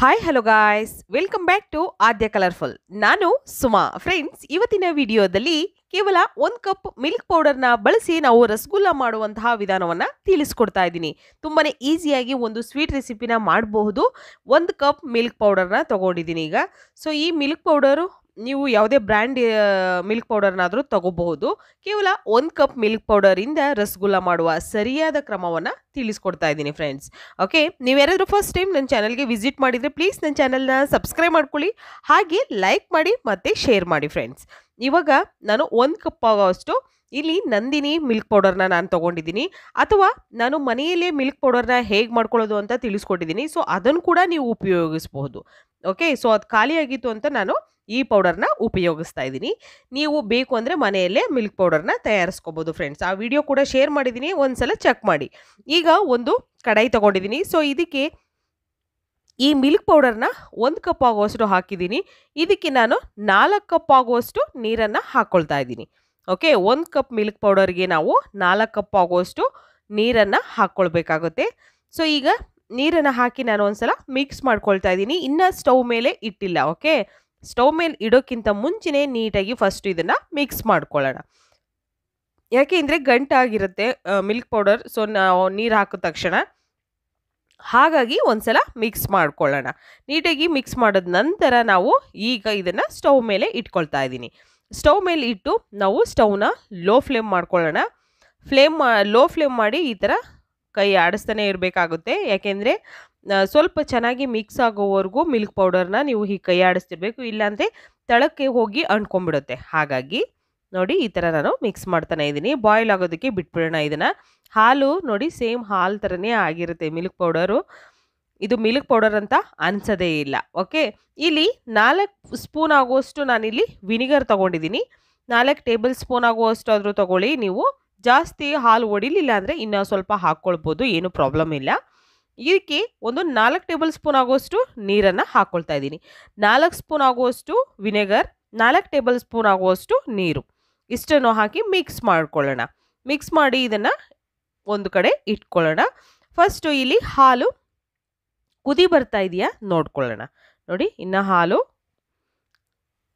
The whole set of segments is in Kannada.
hi hello guys welcome back to Aadya colourful ನಾನು ಸುಮಾ ಫ್ರೆಂಡ್ಸ್ ಇವತ್ತಿನ ವಿಡಿಯೋದಲ್ಲಿ ಕೇವಲ ಒಂದು ಕಪ್ ಮಿಲ್ಕ್ ಪೌಡರ್ನ ಬಳಸಿ ನಾವು ರಸಗುಲ್ಲ ಮಾಡುವಂತಹ ವಿಧಾನವನ್ನು ತಿಳಿಸ್ಕೊಡ್ತಾ ಇದ್ದೀನಿ ತುಂಬಾ ಈಸಿಯಾಗಿ ಒಂದು ಸ್ವೀಟ್ ರೆಸಿಪಿನ ಮಾಡಬಹುದು ಒಂದು ಕಪ್ ಮಿಲ್ಕ್ ಪೌಡರ್ನ ತೊಗೊಂಡಿದ್ದೀನಿ ಈಗ ಸೊ ಈ ಮಿಲ್ಕ್ ಪೌಡರು ನೀವು ಯಾವುದೇ ಬ್ರ್ಯಾಂಡ್ ಮಿಲ್ಕ್ ಪೌಡರ್ನಾದರೂ ತಗೋಬಹುದು ಕೇವಲ ಒಂದು ಕಪ್ ಮಿಲ್ಕ್ ಪೌಡರಿಂದ ರಸಗುಲ್ಲ ಮಾಡುವ ಸರಿಯಾದ ಕ್ರಮವನ್ನು ತಿಳಿಸ್ಕೊಡ್ತಾ ಇದ್ದೀನಿ ಫ್ರೆಂಡ್ಸ್ ಓಕೆ ನೀವು ಯಾರಾದರೂ ಫಸ್ಟ್ ಟೈಮ್ ನನ್ನ ಚಾನಲ್ಗೆ ವಿಸಿಟ್ ಮಾಡಿದರೆ ಪ್ಲೀಸ್ ನನ್ನ ಚಾನಲ್ನ ಸಬ್ಸ್ಕ್ರೈಬ್ ಮಾಡ್ಕೊಳ್ಳಿ ಹಾಗೆ ಲೈಕ್ ಮಾಡಿ ಮತ್ತು ಶೇರ್ ಮಾಡಿ ಫ್ರೆಂಡ್ಸ್ ಇವಾಗ ನಾನು ಒಂದು ಕಪ್ ಆಗೋಷ್ಟು ಇಲ್ಲಿ ನಂದಿನಿ ಮಿಲ್ಕ್ ಪೌಡರ್ನ ನಾನು ತೊಗೊಂಡಿದ್ದೀನಿ ಅಥವಾ ನಾನು ಮನೆಯಲ್ಲೇ ಮಿಲ್ಕ್ ಪೌಡರ್ನ ಹೇಗೆ ಮಾಡ್ಕೊಳ್ಳೋದು ಅಂತ ತಿಳಿಸ್ಕೊಟ್ಟಿದ್ದೀನಿ ಸೊ ಅದನ್ನು ಕೂಡ ನೀವು ಉಪಯೋಗಿಸಬಹುದು ಓಕೆ ಸೊ ಅದು ಖಾಲಿಯಾಗಿತ್ತು ಅಂತ ನಾನು ಈ ಪೌಡರ್ನ ಉಪಯೋಗಿಸ್ತಾ ಇದ್ದೀನಿ ನೀವು ಬೇಕು ಅಂದರೆ ಮನೆಯಲ್ಲೇ ಮಿಲ್ಕ್ ಪೌಡರ್ನ ತಯಾರಿಸ್ಕೋಬೋದು ಫ್ರೆಂಡ್ಸ್ ಆ ವಿಡಿಯೋ ಕೂಡ ಶೇರ್ ಮಾಡಿದ್ದೀನಿ ಒಂದು ಸಲ ಚೆಕ್ ಮಾಡಿ ಈಗ ಒಂದು ಕಡಾಯಿ ತೊಗೊಂಡಿದ್ದೀನಿ ಸೊ ಇದಕ್ಕೆ ಈ ಮಿಲ್ಕ್ ಪೌಡರ್ನ ಒಂದು ಕಪ್ ಆಗುವಷ್ಟು ಹಾಕಿದ್ದೀನಿ ಇದಕ್ಕೆ ನಾನು ನಾಲ್ಕು ಕಪ್ ಆಗುವಷ್ಟು ನೀರನ್ನು ಹಾಕ್ಕೊಳ್ತಾ ಇದ್ದೀನಿ ಓಕೆ ಒಂದು ಕಪ್ ಮಿಲ್ಕ್ ಪೌಡರ್ಗೆ ನಾವು ನಾಲ್ಕು ಕಪ್ ಆಗುವಷ್ಟು ನೀರನ್ನು ಹಾಕ್ಕೊಳ್ಬೇಕಾಗುತ್ತೆ ಸೊ ಈಗ ನೀರನ್ನು ಹಾಕಿ ನಾನು ಒಂದ್ಸಲ ಮಿಕ್ಸ್ ಮಾಡ್ಕೊಳ್ತಾ ಇದ್ದೀನಿ ಇನ್ನು ಸ್ಟವ್ ಮೇಲೆ ಇಟ್ಟಿಲ್ಲ ಓಕೆ ಸ್ಟವ್ ಮೇಲೆ ಇಡೋಕ್ಕಿಂತ ಮುಂಚೆನೇ ನೀಟಾಗಿ ಫಸ್ಟ್ ಇದನ್ನು ಮಿಕ್ಸ್ ಮಾಡ್ಕೊಳ್ಳೋಣ ಯಾಕೆ ಅಂದರೆ ಗಂಟಾಗಿರುತ್ತೆ ಮಿಲ್ಕ್ ಪೌಡರ್ ಸೊ ನಾವು ನೀರು ಹಾಕಿದ ತಕ್ಷಣ ಹಾಗಾಗಿ ಸಲ ಮಿಕ್ಸ್ ಮಾಡ್ಕೊಳ್ಳೋಣ ನೀಟಾಗಿ ಮಿಕ್ಸ್ ಮಾಡಿದ ನಂತರ ನಾವು ಈಗ ಇದನ್ನು ಸ್ಟವ್ ಮೇಲೆ ಇಟ್ಕೊಳ್ತಾ ಇದ್ದೀನಿ ಸ್ಟೌವ್ ಮೇಲೆ ಇಟ್ಟು ನಾವು ಸ್ಟವ್ನ ಲೋ ಫ್ಲೇಮ್ ಮಾಡ್ಕೊಳ್ಳೋಣ ಫ್ಲೇಮ್ ಲೋ ಫ್ಲೇಮ್ ಮಾಡಿ ಈ ಥರ ಕೈ ಆಡಿಸ್ತಾನೆ ಇರಬೇಕಾಗುತ್ತೆ ಯಾಕೆಂದರೆ ಸ್ವಲ್ಪ ಚೆನ್ನಾಗಿ ಮಿಕ್ಸ್ ಆಗೋವರೆಗೂ ಮಿಲ್ಕ್ ಪೌಡರ್ನ ನೀವು ಹೀಗೆ ಕೈ ಆಡಿಸ್ತಿರ್ಬೇಕು ಇಲ್ಲಾಂದರೆ ತಳಕ್ಕೆ ಹೋಗಿ ಅಂಟ್ಕೊಂಡ್ಬಿಡುತ್ತೆ ಹಾಗಾಗಿ ನೋಡಿ ಈ ಥರ ನಾನು ಮಿಕ್ಸ್ ಮಾಡ್ತಾನೆ ಇದ್ದೀನಿ ಬಾಯ್ಲ್ ಆಗೋದಕ್ಕೆ ಬಿಟ್ಬಿಡೋಣ ಇದನ್ನು ಹಾಲು ನೋಡಿ ಸೇಮ್ ಹಾಲು ಥರನೇ ಆಗಿರುತ್ತೆ ಮಿಲ್ಕ್ ಪೌಡರು ಇದು ಮಿಲ್ಕ್ ಪೌಡರ್ ಅಂತ ಅನಿಸೋದೇ ಇಲ್ಲ ಓಕೆ ಇಲ್ಲಿ ನಾಲ್ಕು ಸ್ಪೂನ್ ಆಗುವಷ್ಟು ನಾನಿಲ್ಲಿ ವಿನಿಗರ್ ತೊಗೊಂಡಿದ್ದೀನಿ ನಾಲ್ಕು ಟೇಬಲ್ ಸ್ಪೂನ್ ಆಗುವಷ್ಟು ಆದರೂ ತೊಗೊಳ್ಳಿ ನೀವು ಜಾಸ್ತಿ ಹಾಲು ಒಡಿಲಿಲ್ಲ ಅಂದರೆ ಇನ್ನೂ ಸ್ವಲ್ಪ ಹಾಕ್ಕೊಳ್ಬೋದು ಏನು ಪ್ರಾಬ್ಲಮ್ ಇಲ್ಲ ಇದಕ್ಕೆ ಒಂದು ನಾಲ್ಕು ಟೇಬಲ್ ಸ್ಪೂನ್ ಆಗುವಷ್ಟು ನೀರನ್ನು ಹಾಕ್ಕೊಳ್ತಾ ಇದ್ದೀನಿ ನಾಲ್ಕು ಸ್ಪೂನ್ ಆಗುವಷ್ಟು ವಿನೆಗರ್ ನಾಲ್ಕು ಟೇಬಲ್ ಸ್ಪೂನ್ ಆಗುವಷ್ಟು ನೀರು ಇಷ್ಟನ್ನು ಹಾಕಿ ಮಿಕ್ಸ್ ಮಾಡ್ಕೊಳ್ಳೋಣ ಮಿಕ್ಸ್ ಮಾಡಿ ಇದನ್ನು ಒಂದು ಕಡೆ ಇಟ್ಕೊಳ್ಳೋಣ ಫಸ್ಟು ಇಲ್ಲಿ ಹಾಲು ಕುದಿ ಬರ್ತಾ ಇದೆಯಾ ನೋಡ್ಕೊಳ್ಳೋಣ ನೋಡಿ ಇನ್ನು ಹಾಲು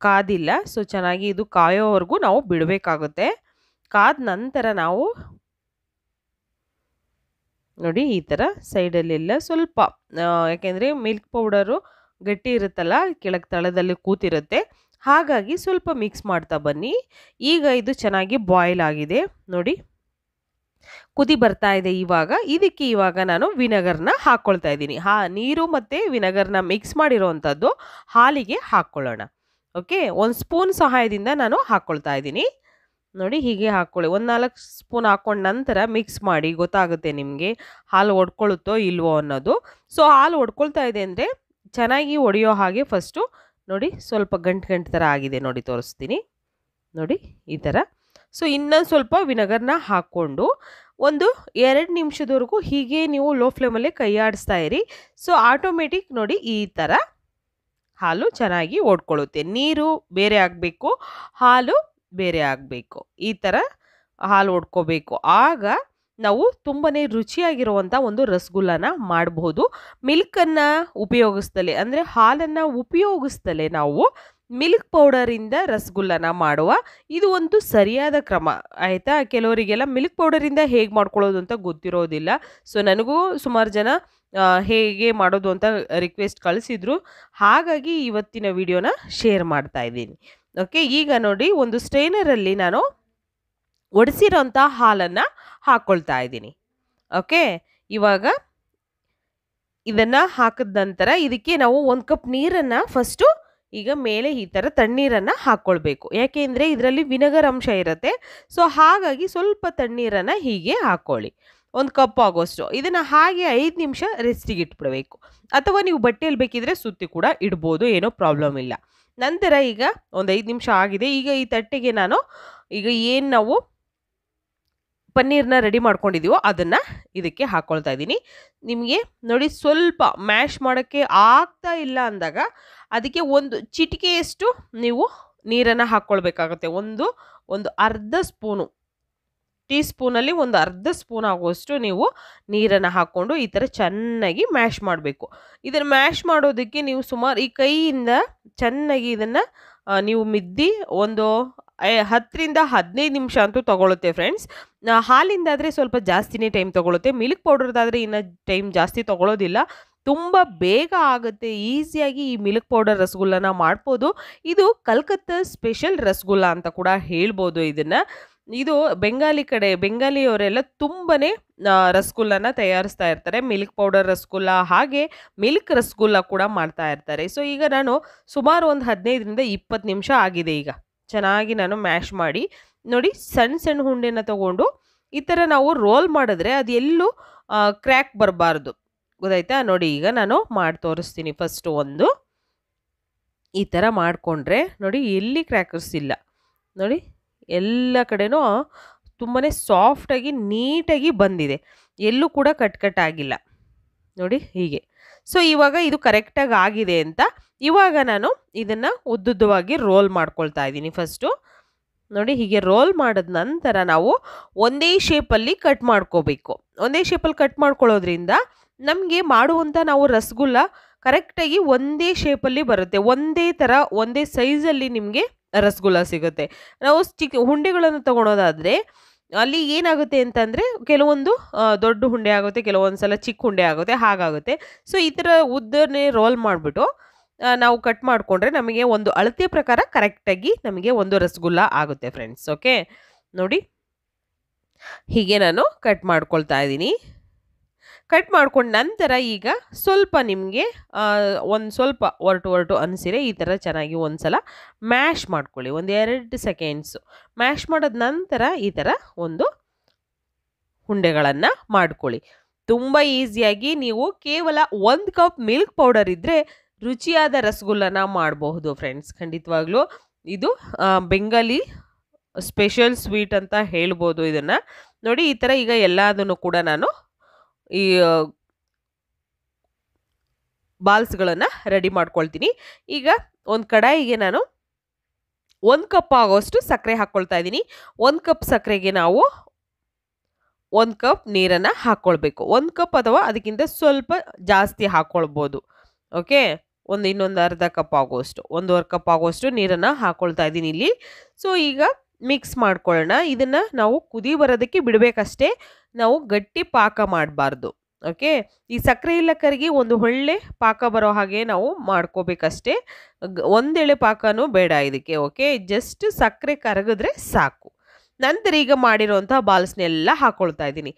ಕಾದಿಲ್ಲ ಸೊ ಚೆನ್ನಾಗಿ ಇದು ಕಾಯೋವರೆಗೂ ನಾವು ಬಿಡಬೇಕಾಗುತ್ತೆ ಕಾದ ನಂತರ ನಾವು ನೋಡಿ ಈ ಥರ ಸೈಡಲ್ಲೆಲ್ಲ ಸ್ವಲ್ಪ ಯಾಕೆಂದರೆ ಮಿಲ್ಕ್ ಪೌಡರು ಗಟ್ಟಿ ಇರುತ್ತಲ್ಲ ಕೆಳಗೆ ತಳದಲ್ಲಿ ಕೂತಿರುತ್ತೆ ಹಾಗಾಗಿ ಸ್ವಲ್ಪ ಮಿಕ್ಸ್ ಮಾಡ್ತಾ ಬನ್ನಿ ಈಗ ಇದು ಚೆನ್ನಾಗಿ ಬಾಯ್ಲ್ ಆಗಿದೆ ನೋಡಿ ಕುದಿ ಬರ್ತಾ ಇದೆ ಇವಾಗ ಇದಕ್ಕೆ ಇವಾಗ ನಾನು ವಿನಗರ್ನ ಹಾಕ್ಕೊಳ್ತಾ ಇದ್ದೀನಿ ಹಾ ನೀರು ಮತ್ತು ವಿನೆಗರ್ನ ಮಿಕ್ಸ್ ಮಾಡಿರೋವಂಥದ್ದು ಹಾಲಿಗೆ ಹಾಕ್ಕೊಳ್ಳೋಣ ಓಕೆ ಒಂದು ಸ್ಪೂನ್ ಸಹಾಯದಿಂದ ನಾನು ಹಾಕ್ಕೊಳ್ತಾ ಇದ್ದೀನಿ ನೋಡಿ ಹೀಗೆ ಹಾಕ್ಕೊಳ್ಳಿ ಒಂದು ನಾಲ್ಕು ಸ್ಪೂನ್ ಹಾಕ್ಕೊಂಡ ನಂತರ ಮಿಕ್ಸ್ ಮಾಡಿ ಗೊತ್ತಾಗುತ್ತೆ ನಿಮಗೆ ಹಾಲು ಒಡ್ಕೊಳ್ಳುತ್ತೋ ಇಲ್ವೋ ಅನ್ನೋದು ಸೊ ಹಾಲು ಒಡ್ಕೊಳ್ತಾ ಇದೆ ಅಂದರೆ ಚೆನ್ನಾಗಿ ಒಡೆಯೋ ಹಾಗೆ ಫಸ್ಟು ನೋಡಿ ಸ್ವಲ್ಪ ಗಂಟು ಗಂಟು ಥರ ಆಗಿದೆ ನೋಡಿ ತೋರಿಸ್ತೀನಿ ನೋಡಿ ಈ ಥರ ಸೊ ಇನ್ನೊಂದು ಸ್ವಲ್ಪ ವಿನೆಗರ್ನ ಹಾಕ್ಕೊಂಡು ಒಂದು ಎರಡು ನಿಮಿಷದವರೆಗೂ ಹೀಗೆ ನೀವು ಲೋ ಫ್ಲೇಮಲ್ಲಿ ಆಡಿಸ್ತಾ ಇರಿ ಸೊ ಆಟೋಮೆಟಿಕ್ ನೋಡಿ ಈ ಥರ ಹಾಲು ಚೆನ್ನಾಗಿ ಓಡ್ಕೊಳ್ಳುತ್ತೆ ನೀರು ಬೇರೆ ಆಗಬೇಕು ಹಾಲು ಬೇರೆ ಆಗಬೇಕು ಈ ಥರ ಹಾಲು ಓಡ್ಕೋಬೇಕು ಆಗ ನಾವು ತುಂಬಾ ರುಚಿಯಾಗಿರುವಂಥ ಒಂದು ರಸಗುಲ್ಲನ ಮಾಡಬಹುದು ಮಿಲ್ಕನ್ನು ಉಪಯೋಗಿಸ್ತಲೇ ಅಂದರೆ ಹಾಲನ್ನು ಉಪಯೋಗಿಸ್ತಲೇ ನಾವು ಮಿಲ್ಕ್ ಪೌಡರಿಂದ ರಸಗುಲ್ಲನ ಮಾಡುವ ಇದು ಒಂದು ಸರಿಯಾದ ಕ್ರಮ ಆಯಿತಾ ಕೆಲವರಿಗೆಲ್ಲ ಮಿಲ್ಕ್ ಪೌಡರಿಂದ ಹೇಗೆ ಮಾಡ್ಕೊಳ್ಳೋದು ಅಂತ ಗೊತ್ತಿರೋದಿಲ್ಲ ಸೊ ನನಗೂ ಸುಮಾರು ಜನ ಹೇಗೆ ಮಾಡೋದು ಅಂತ ರಿಕ್ವೆಸ್ಟ್ ಕಳಿಸಿದ್ರು ಹಾಗಾಗಿ ಇವತ್ತಿನ ವಿಡಿಯೋನ ಶೇರ್ ಮಾಡ್ತಾ ಇದ್ದೀನಿ ಓಕೆ ಈಗ ನೋಡಿ ಒಂದು ಸ್ಟ್ರೈನರಲ್ಲಿ ನಾನು ಒಡಿಸಿರೋಂಥ ಹಾಲನ್ನು ಹಾಕ್ಕೊಳ್ತಾ ಇದ್ದೀನಿ ಓಕೆ ಇವಾಗ ಇದನ್ನು ಹಾಕಿದ ನಂತರ ಇದಕ್ಕೆ ನಾವು ಒಂದು ಕಪ್ ನೀರನ್ನು ಫಸ್ಟು ಈಗ ಮೇಲೆ ಈ ಥರ ತಣ್ಣೀರನ್ನು ಹಾಕ್ಕೊಳ್ಬೇಕು ಯಾಕೆಂದರೆ ಇದರಲ್ಲಿ ವಿನೆಗರ್ ಅಂಶ ಇರುತ್ತೆ ಸೊ ಹಾಗಾಗಿ ಸ್ವಲ್ಪ ತಣ್ಣೀರನ್ನು ಹೀಗೆ ಹಾಕ್ಕೊಳ್ಳಿ ಒಂದು ಕಪ್ ಆಗೋಷ್ಟು ಇದನ್ನು ಹಾಗೆ ಐದು ನಿಮಿಷ ರೆಸ್ಟಿಗೆ ಇಟ್ಬಿಡಬೇಕು ಅಥವಾ ನೀವು ಬಟ್ಟೆಯಲ್ಲಿ ಬೇಕಿದ್ರೆ ಸುತ್ತಿ ಕೂಡ ಇಡ್ಬೋದು ಏನೋ ಪ್ರಾಬ್ಲಮ್ ಇಲ್ಲ ನಂತರ ಈಗ ಒಂದು ಐದು ನಿಮಿಷ ಆಗಿದೆ ಈಗ ಈ ತಟ್ಟೆಗೆ ನಾನು ಈಗ ಏನು ನಾವು ಪನ್ನೀರ್ನ ರೆಡಿ ಮಾಡ್ಕೊಂಡಿದ್ದೀವೋ ಅದನ್ನು ಇದಕ್ಕೆ ಹಾಕ್ಕೊಳ್ತಾ ಇದ್ದೀನಿ ನಿಮಗೆ ನೋಡಿ ಸ್ವಲ್ಪ ಮ್ಯಾಶ್ ಮಾಡೋಕ್ಕೆ ಆಗ್ತಾ ಇಲ್ಲ ಅಂದಾಗ ಅದಕ್ಕೆ ಒಂದು ಚಿಟಿಕೆಯಷ್ಟು ನೀವು ನೀರನ್ನು ಹಾಕ್ಕೊಳ್ಬೇಕಾಗತ್ತೆ ಒಂದು ಒಂದು ಅರ್ಧ ಸ್ಪೂನು ಟೀ ಸ್ಪೂನಲ್ಲಿ ಒಂದು ಅರ್ಧ ಸ್ಪೂನ್ ಆಗುವಷ್ಟು ನೀವು ನೀರನ್ನು ಹಾಕ್ಕೊಂಡು ಈ ಥರ ಚೆನ್ನಾಗಿ ಮ್ಯಾಶ್ ಮಾಡಬೇಕು ಇದನ್ನು ಮ್ಯಾಶ್ ಮಾಡೋದಕ್ಕೆ ನೀವು ಸುಮಾರು ಈ ಕೈಯಿಂದ ಚೆನ್ನಾಗಿ ಇದನ್ನು ನೀವು ಮಿದ್ದಿ ಒಂದು ಹತ್ತರಿಂದ ಹದಿನೈದು ನಿಮಿಷ ಅಂತೂ ತೊಗೊಳುತ್ತೆ ಫ್ರೆಂಡ್ಸ್ ಹಾಲಿಂದಾದರೆ ಸ್ವಲ್ಪ ಜಾಸ್ತಿನೇ ಟೈಮ್ ತೊಗೊಳುತ್ತೆ ಮಿಲ್ಕ್ ಪೌಡರ್ದಾದರೆ ಇನ್ನು ಟೈಮ್ ಜಾಸ್ತಿ ತೊಗೊಳೋದಿಲ್ಲ ತುಂಬ ಬೇಗ ಆಗುತ್ತೆ ಈಸಿಯಾಗಿ ಈ ಮಿಲ್ಕ್ ಪೌಡರ್ ರಸಗುಲ್ಲನ ಮಾಡ್ಬೋದು ಇದು ಕಲ್ಕತ್ತಾ ಸ್ಪೆಷಲ್ ರಸಗುಲ್ಲ ಅಂತ ಕೂಡ ಹೇಳ್ಬೋದು ಇದನ್ನು ಇದು ಬೆಂಗಾಲಿ ಕಡೆ ಬೆಂಗಾಲಿಯವರೆಲ್ಲ ತುಂಬಾ ರಸಗುಲ್ಲನ ತಯಾರಿಸ್ತಾ ಇರ್ತಾರೆ ಮಿಲ್ಕ್ ಪೌಡರ್ ರಸಗುಲ್ಲ ಹಾಗೆ ಮಿಲ್ಕ್ ರಸಗುಲ್ಲ ಕೂಡ ಮಾಡ್ತಾ ಇರ್ತಾರೆ ಸೊ ಈಗ ನಾನು ಸುಮಾರು ಒಂದು ಹದಿನೈದರಿಂದ ಇಪ್ಪತ್ತು ನಿಮಿಷ ಆಗಿದೆ ಈಗ ಚೆನ್ನಾಗಿ ನಾನು ಮ್ಯಾಶ್ ಮಾಡಿ ನೋಡಿ ಸಣ್ಣ ಸಣ್ಣ ಹುಂಡೆನ ತಗೊಂಡು ಈ ಥರ ನಾವು ರೋಲ್ ಮಾಡಿದ್ರೆ ಅದು ಎಲ್ಲೂ ಕ್ರ್ಯಾಕ್ ಬರಬಾರ್ದು ಗೊತ್ತಾಯ್ತಾ ನೋಡಿ ಈಗ ನಾನು ಮಾಡಿ ತೋರಿಸ್ತೀನಿ ಫಸ್ಟು ಒಂದು ಈ ಥರ ಮಾಡಿಕೊಂಡ್ರೆ ನೋಡಿ ಎಲ್ಲಿ ಕ್ರ್ಯಾಕರ್ಸ್ ಇಲ್ಲ ನೋಡಿ ಎಲ್ಲ ಕಡೆನೂ ತುಂಬಾ ಸಾಫ್ಟಾಗಿ ನೀಟಾಗಿ ಬಂದಿದೆ ಎಲ್ಲೂ ಕೂಡ ಕಟ್ ಕಟ್ ಆಗಿಲ್ಲ ನೋಡಿ ಹೀಗೆ ಸೊ ಇವಾಗ ಇದು ಕರೆಕ್ಟಾಗಿ ಆಗಿದೆ ಅಂತ ಇವಾಗ ನಾನು ಇದನ್ನು ಉದ್ದುದ್ದವಾಗಿ ರೋಲ್ ಮಾಡ್ಕೊಳ್ತಾ ಇದ್ದೀನಿ ಫಸ್ಟು ನೋಡಿ ಹೀಗೆ ರೋಲ್ ಮಾಡಿದ ನಂತರ ನಾವು ಒಂದೇ ಶೇಪಲ್ಲಿ ಕಟ್ ಮಾಡ್ಕೋಬೇಕು ಒಂದೇ ಶೇಪಲ್ಲಿ ಕಟ್ ಮಾಡ್ಕೊಳ್ಳೋದ್ರಿಂದ ನಮಗೆ ಮಾಡುವಂಥ ನಾವು ರಸಗುಲ್ಲ ಕರೆಕ್ಟಾಗಿ ಒಂದೇ ಶೇಪಲ್ಲಿ ಬರುತ್ತೆ ಒಂದೇ ಥರ ಒಂದೇ ಸೈಜಲ್ಲಿ ನಿಮಗೆ ರಸಗುಲ್ಲ ಸಿಗುತ್ತೆ ನಾವು ಚಿಕ್ಕ ಹುಂಡೆಗಳನ್ನು ತೊಗೊಳೋದಾದರೆ ಅಲ್ಲಿ ಏನಾಗುತ್ತೆ ಅಂತಂದರೆ ಕೆಲವೊಂದು ದೊಡ್ಡ ಹುಂಡೆ ಆಗುತ್ತೆ ಕೆಲವೊಂದು ಸಲ ಚಿಕ್ಕ ಹುಂಡೆ ಆಗುತ್ತೆ ಹಾಗಾಗುತ್ತೆ ಸೊ ಈ ಥರ ಉದ್ದನೇ ರೋಲ್ ಮಾಡಿಬಿಟ್ಟು ನಾವು ಕಟ್ ಮಾಡಿಕೊಂಡ್ರೆ ನಮಗೆ ಒಂದು ಅಳತೆ ಪ್ರಕಾರ ಕರೆಕ್ಟಾಗಿ ನಮಗೆ ಒಂದು ರಸಗುಲ್ಲ ಆಗುತ್ತೆ ಫ್ರೆಂಡ್ಸ್ ಓಕೆ ನೋಡಿ ಹೀಗೆ ನಾನು ಕಟ್ ಮಾಡ್ಕೊಳ್ತಾ ಇದ್ದೀನಿ ಕಟ್ ಮಾಡ್ಕೊಂಡು ನಂತರ ಈಗ ಸ್ವಲ್ಪ ನಿಮಗೆ ಒಂದು ಸ್ವಲ್ಪ ಒರಟು ಒರಟು ಅನಿಸಿರೆ ಈ ಥರ ಚೆನ್ನಾಗಿ ಒಂದ್ಸಲ ಸಲ ಮ್ಯಾಶ್ ಮಾಡ್ಕೊಳ್ಳಿ ಒಂದು ಎರಡು ಸೆಕೆಂಡ್ಸು ಮ್ಯಾಶ್ ಮಾಡಿದ ನಂತರ ಈ ಥರ ಒಂದು ಉಂಡೆಗಳನ್ನು ಮಾಡ್ಕೊಳ್ಳಿ ತುಂಬ ಈಸಿಯಾಗಿ ನೀವು ಕೇವಲ ಒಂದು ಕಪ್ ಮಿಲ್ಕ್ ಪೌಡರ್ ಇದ್ದರೆ ರುಚಿಯಾದ ರಸಗುಲ್ಲನ ಮಾಡಬಹುದು ಫ್ರೆಂಡ್ಸ್ ಖಂಡಿತವಾಗ್ಲೂ ಇದು ಬೆಂಗಾಲಿ ಸ್ಪೆಷಲ್ ಸ್ವೀಟ್ ಅಂತ ಹೇಳ್ಬೋದು ಇದನ್ನು ನೋಡಿ ಈ ಥರ ಈಗ ಎಲ್ಲದನ್ನು ಕೂಡ ನಾನು ಈ ಬಾಲ್ಸ್ಗಳನ್ನು ರೆಡಿ ಮಾಡ್ಕೊಳ್ತೀನಿ ಈಗ ಒಂದು ಕಡಾಯಿಗೆ ನಾನು ಒಂದು ಕಪ್ ಆಗೋಷ್ಟು ಸಕ್ಕರೆ ಹಾಕ್ಕೊಳ್ತಾ ಇದ್ದೀನಿ ಒಂದು ಕಪ್ ಸಕ್ಕರೆಗೆ ನಾವು ಒಂದು ಕಪ್ ನೀರನ್ನು ಹಾಕ್ಕೊಳ್ಬೇಕು ಒಂದು ಕಪ್ ಅಥವಾ ಅದಕ್ಕಿಂತ ಸ್ವಲ್ಪ ಜಾಸ್ತಿ ಹಾಕ್ಕೊಳ್ಬೋದು ಓಕೆ ಒಂದು ಇನ್ನೊಂದು ಅರ್ಧ ಕಪ್ ಆಗೋಷ್ಟು ಒಂದೂವರೆ ಕಪ್ ಆಗೋಷ್ಟು ನೀರನ್ನು ಹಾಕ್ಕೊಳ್ತಾ ಇದ್ದೀನಿ ಇಲ್ಲಿ ಸೊ ಈಗ ಮಿಕ್ಸ್ ಮಾಡ್ಕೊಳ್ಳೋಣ ಇದನ್ನು ನಾವು ಕುದಿ ಬರೋದಕ್ಕೆ ಬಿಡಬೇಕಷ್ಟೇ ನಾವು ಗಟ್ಟಿ ಪಾಕ ಮಾಡಬಾರ್ದು ಓಕೆ ಈ ಸಕ್ಕರೆ ಇಲ್ಲ ಕರಗಿ ಒಂದು ಒಳ್ಳೆ ಪಾಕ ಬರೋ ಹಾಗೆ ನಾವು ಮಾಡ್ಕೋಬೇಕಷ್ಟೇ ಒಂದೆಳೆ ಪಾಕನೂ ಬೇಡ ಇದಕ್ಕೆ ಓಕೆ ಜಸ್ಟ್ ಸಕ್ಕರೆ ಕರಗಿದ್ರೆ ಸಾಕು ನಂತರ ಈಗ ಮಾಡಿರೋಂಥ ಬಾಲ್ಸ್ನೆಲ್ಲ ಹಾಕ್ಕೊಳ್ತಾ ಇದ್ದೀನಿ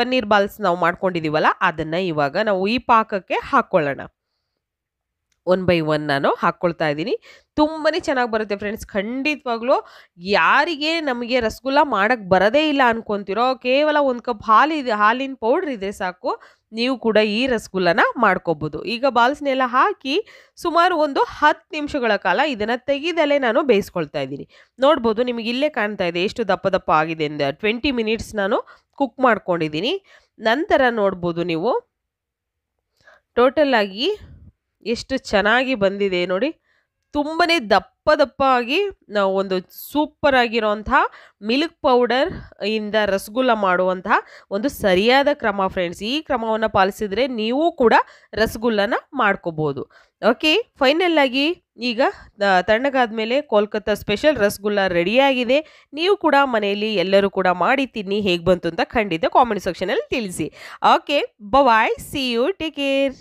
ಪನ್ನೀರ್ ಬಾಲ್ಸ್ ನಾವು ಮಾಡ್ಕೊಂಡಿದ್ದೀವಲ್ಲ ಅದನ್ನು ಇವಾಗ ನಾವು ಈ ಪಾಕಕ್ಕೆ ಹಾಕ್ಕೊಳ್ಳೋಣ ಒನ್ ಬೈ ಒನ್ ನಾನು ಹಾಕ್ಕೊಳ್ತಾ ಇದ್ದೀನಿ ತುಂಬಾ ಚೆನ್ನಾಗಿ ಬರುತ್ತೆ ಫ್ರೆಂಡ್ಸ್ ಖಂಡಿತವಾಗ್ಲೂ ಯಾರಿಗೆ ನಮಗೆ ರಸಗುಲ್ಲ ಮಾಡೋಕ್ಕೆ ಬರೋದೇ ಇಲ್ಲ ಅನ್ಕೊತಿರೋ ಕೇವಲ ಒಂದು ಕಪ್ ಹಾಲಿದೆ ಹಾಲಿನ ಪೌಡ್ರ್ ಇದ್ರೆ ಸಾಕು ನೀವು ಕೂಡ ಈ ರಸಗುಲ್ಲನ ಮಾಡ್ಕೋಬೋದು ಈಗ ಬಾಲ್ಸ್ನೆಲ್ಲ ಹಾಕಿ ಸುಮಾರು ಒಂದು ಹತ್ತು ನಿಮಿಷಗಳ ಕಾಲ ಇದನ್ನು ತೆಗೆದಲೇ ನಾನು ಬೇಯಿಸ್ಕೊಳ್ತಾ ಇದ್ದೀನಿ ನೋಡ್ಬೋದು ನಿಮಗೆ ಇಲ್ಲೇ ಕಾಣ್ತಾ ಇದೆ ಎಷ್ಟು ದಪ್ಪ ದಪ್ಪ ಆಗಿದೆ ಅಂದರೆ ಟ್ವೆಂಟಿ ಮಿನಿಟ್ಸ್ ನಾನು ಕುಕ್ ಮಾಡ್ಕೊಂಡಿದ್ದೀನಿ ನಂತರ ನೋಡ್ಬೋದು ನೀವು ಆಗಿ ಎಷ್ಟು ಚೆನ್ನಾಗಿ ಬಂದಿದೆ ನೋಡಿ ತುಂಬಾ ದಪ್ಪ ದಪ್ಪ ಆಗಿ ನಾವು ಒಂದು ಸೂಪರ್ ಆಗಿರೋಂಥ ಮಿಲ್ಕ್ ಪೌಡರ್ ಇಂದ ರಸಗುಲ್ಲ ಮಾಡುವಂತಹ ಒಂದು ಸರಿಯಾದ ಕ್ರಮ ಫ್ರೆಂಡ್ಸ್ ಈ ಕ್ರಮವನ್ನು ಪಾಲಿಸಿದರೆ ನೀವು ಕೂಡ ರಸಗುಲ್ಲನ ಮಾಡ್ಕೋಬೋದು ಓಕೆ ಫೈನಲ್ ಆಗಿ ಈಗ ತಣ್ಣಗಾದ ಮೇಲೆ ಕೋಲ್ಕತ್ತಾ ಸ್ಪೆಷಲ್ ರಸಗುಲ್ಲ ರೆಡಿಯಾಗಿದೆ ನೀವು ಕೂಡ ಮನೆಯಲ್ಲಿ ಎಲ್ಲರೂ ಕೂಡ ಮಾಡಿ ತಿನ್ನಿ ಹೇಗೆ ಬಂತು ಅಂತ ಖಂಡಿತ ಕಾಮೆಂಟ್ ಸೆಕ್ಷನಲ್ಲಿ ತಿಳಿಸಿ okay bye see you take care